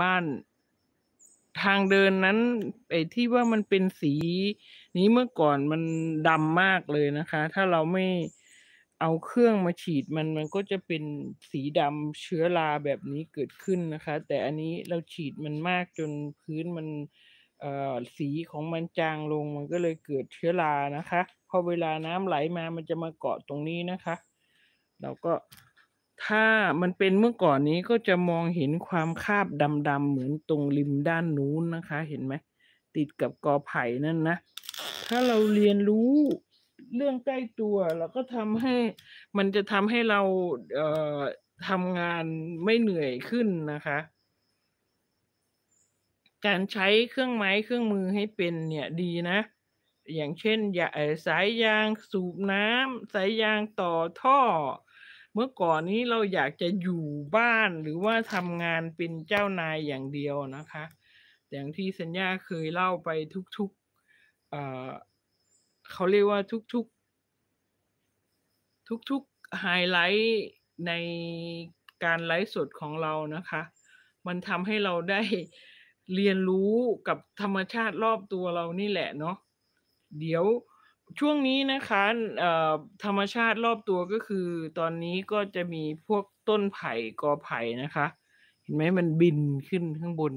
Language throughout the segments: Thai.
บ้านทางเดินนั้นไอ้ที่ว่ามันเป็นสีนี้เมื่อก่อนมันดำมากเลยนะคะ ถ้าเราไม่เอาเครื่องมาฉีดมัน มันก็จะเป็นสีดำเชื้อราแบบนี้เกิดขึ้นนะคะ แต่อันนี้เราฉีดมันมากจนพื้นมันสีของมันจางลง มันก็เลยเกิดเชื้อรานะคะ พอเวลาน้ำไหลมามันจะมาเกาะตรงนี้นะคะ เราก็ถ้ามันเป็นเมื่อก่อนนี้ก็จะมองเห็นความคาบดำๆเหมือนตรงริมด้านนู้นนะคะ เห็นไหมติดกับกอไผ่นั่นนะ ถ้าเราเรียนรู้เรื่องใกล้ตัวเราก็ทำให้ มันจะทำให้เราเอ่อทำงานไม่เหนื่อยขึ้นนะคะ การใช้เครื่องไม้เครื่องมือให้เป็นเนี่ยดีนะ อย่างเช่นสายยางสูบน้ำสายยางต่อท่อเมื่อก่อนนี้เราอยากจะอยู่บ้านหรือว่าทำงานเป็นเจ้านายอย่างเดียวนะคะ อย่างที่สัญญาเคยเล่าไปทุกๆเเขาเรียกว่าทุกๆ ทุกๆ ไฮไลท์ในการไลฟ์สดของเรานะคะ มันทำให้เราได้เรียนรู้กับธรรมชาติรอบตัวเรานี่แหละเนาะเดี๋ยวช่วงนี้นะคะธรรมชาติรอบตัวก็คือ ตอนนี้ก็จะมีพวกต้นไผ่กอไผ่นะคะ เห็นไหมมันบินขึ้นข้างบน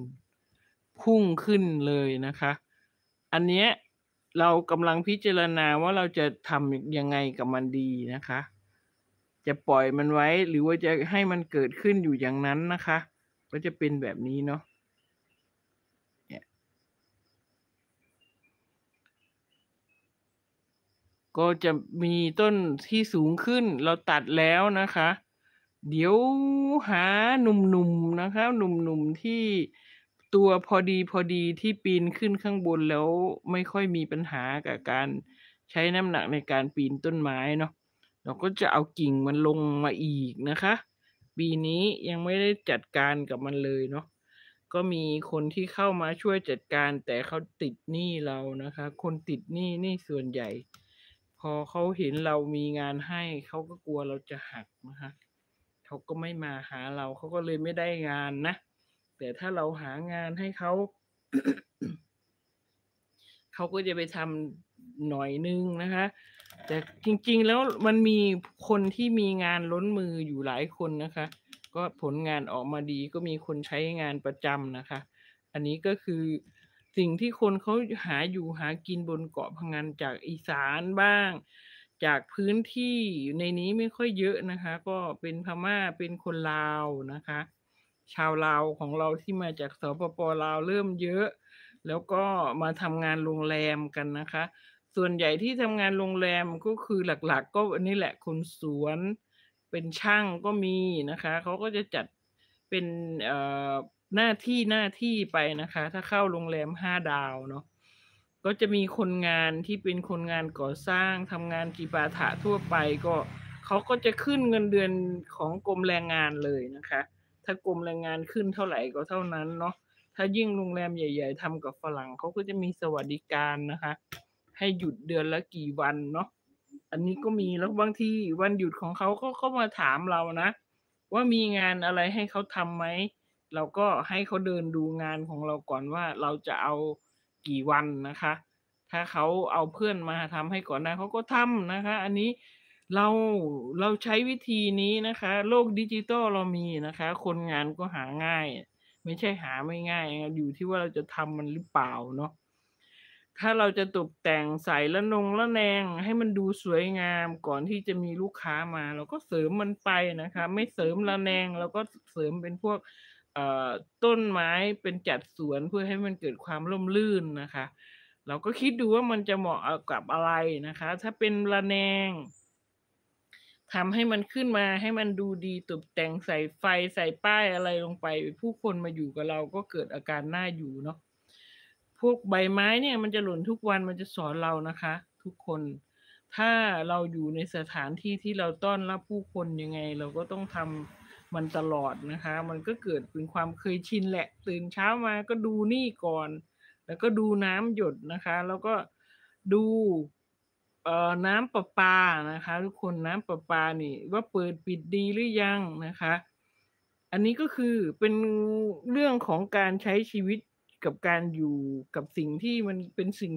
พุ่งขึ้นเลยนะคะ อันเนี้ยเรากำลังพิจารณาว่าเราจะทำยังไงกับมันดีนะคะ จะปล่อยมันไว้หรือว่าจะให้มันเกิดขึ้นอยู่อย่างนั้นนะคะก็จะเป็นแบบนี้เนาะก็จะมีต้นที่สูงขึ้นเราตัดแล้วนะคะ เดี๋ยวหาหนุ่มๆนะคะหนุ่มๆที่ตัวพอดีพอดีที่ปีนขึ้นข้างบนแล้วไม่ค่อยมีปัญหากับการใช้น้ำหนักในการปีนต้นไม้เนาะเราก็จะเอากิ่งมันลงมาอีกนะคะปีนี้ยังไม่ได้จัดการกับมันเลยเนาะก็มีคนที่เข้ามาช่วยจัดการแต่เขาติดหนี้เรานะคะ คนติดหนี้นี่ส่วนใหญ่พอเขาเห็นเรามีงานให้เขาก็กลัวเราจะหักนะฮะเขาก็ไม่มาหาเราเขาก็เลยไม่ได้งานนะแต่ถ้าเราหางานให้เขาเขาก็จะไปทำหน่อยนึงนะคะแต่จริง ๆแล้วมันมีคนที่มีงานล้นมืออยู่หลายคนนะคะ ก็ผลงานออกมาดีก็มีคนใช้งานประจำนะคะ อันนี้ก็คือสิ่งที่คนเขาหาอยู่หากินบนเกาะพังงานจากอีสานบ้าง จากพื้นที่ในนี้ไม่ค่อยเยอะนะคะ ก็เป็นพมา่าเป็นคนลาวนะคะ ชาวลาวของเราที่มาจากสปปลาวเริ่มเยอะแล้วก็มาทำงานโรงแรมกันนะคะ ส่วนใหญ่ที่ทำงานโรงแรมก็คือหลักๆกก็นี่แหละคนสวนเป็นช่างก็มีนะคะเขาก็จะจัดเป็นเอ่อหน้าที่หน้าที่ไปนะคะ ถ้าเข้าโรงแรมห้าดาวเนาะก็จะมีคนงานที่เป็นคนงานก่อสร้างทำงานกีปาถะทั่วไปก็เขาก็จะขึ้นเงินเดือนของกรมแรงงานเลยนะคะ ถ้ากรมแรงงานขึ้นเท่าไหร่ก็เท่านั้นเนาะถ้ายิ่งโรงแรมใหญ่ ๆทำกับฝรั่งเขาก็จะมีสวัสดิการนะคะให้หยุดเดือนละกี่วันเนาะอันนี้ก็มีแล้วบางทีวันหยุดของเขาก็ก็มาถามเรานะว่ามีงานอะไรให้เขาทำไหม เราก็ให้เขาเดินดูงานของเราก่อนว่าเราจะเอากี่วันนะคะ ถ้าเขาเอาเพื่อนมาทำให้ก่อนนะเขาก็ทำนะคะ อันนี้เราเราใช้วิธีนี้นะคะ โลกดิจิตอลเรามีนะคะ คนงานก็หาง่าย ไม่ใช่หาไม่ง่ายอยู่ที่ว่าเราจะทำมันหรือเปล่าเนาะถ้าเราจะตกแต่งใส่ละนงละแนง ให้มันดูสวยงามก่อนที่จะมีลูกค้ามาเราก็เสริมมันไปนะคะ ไม่เสริมละแนงเราก็เสริมเป็นพวกต้นไม้เป็นจัดสวนเพื่อให้มันเกิดความร่มรื่นนะคะ เราก็คิดดูว่ามันจะเหมาะกับอะไรนะคะ ถ้าเป็นละแนงทำให้มันขึ้นมาให้มันดูดี ตกแต่งใส่ไฟใส่ป้ายอะไรลงไป ผู้คนมาอยู่กับเราก็เกิดอาการน่าอยู่เนาะพวกใบไม้เนี่ยมันจะหล่นทุกวันมันจะสอนเรานะคะทุกคน ถ้าเราอยู่ในสถานที่ที่เราต้อนรับผู้คนยังไงเราก็ต้องทำมันตลอดนะคะ มันก็เกิดเป็นความเคยชินแหละตื่นเช้ามาก็ดูนี่ก่อน แล้วก็ดูน้ำหยดนะคะ แล้วก็ดูเอ่อน้ำประปานะคะ ทุกคนน้ำประปานี่ว่าเปิดปิดดีหรือยังนะคะ อันนี้ก็คือเป็นเรื่องของการใช้ชีวิตกับการอยู่กับสิ่งที่มันเป็นสิ่ง